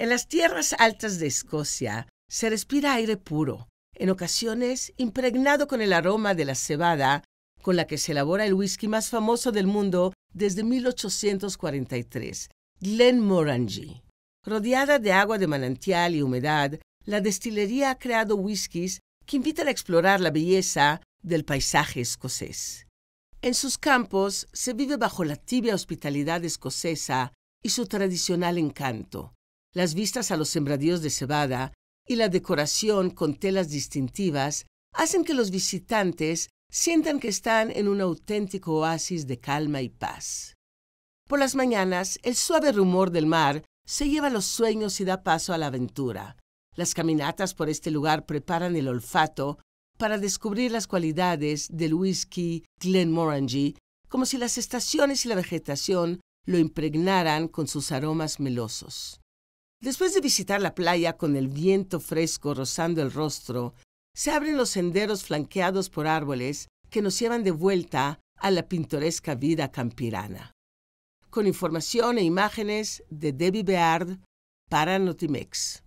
En las tierras altas de Escocia se respira aire puro, en ocasiones impregnado con el aroma de la cebada con la que se elabora el whisky más famoso del mundo desde 1843, Glenmorangie. Rodeada de agua de manantial y humedad, la destilería ha creado whiskies que invitan a explorar la belleza del paisaje escocés. En sus campos se vive bajo la tibia hospitalidad escocesa y su tradicional encanto las vistas a los sembradíos de cebada y la decoración con telas distintivas hacen que los visitantes sientan que están en un auténtico oasis de calma y paz. Por las mañanas, el suave rumor del mar se lleva los sueños y da paso a la aventura. Las caminatas por este lugar preparan el olfato para descubrir las cualidades del whisky Glenmorangie, como si las estaciones y la vegetación lo impregnaran con sus aromas melosos. Después de visitar la playa con el viento fresco rozando el rostro, se abren los senderos flanqueados por árboles que nos llevan de vuelta a la pintoresca vida campirana. Con información e imágenes de Debbie Beard para Notimex.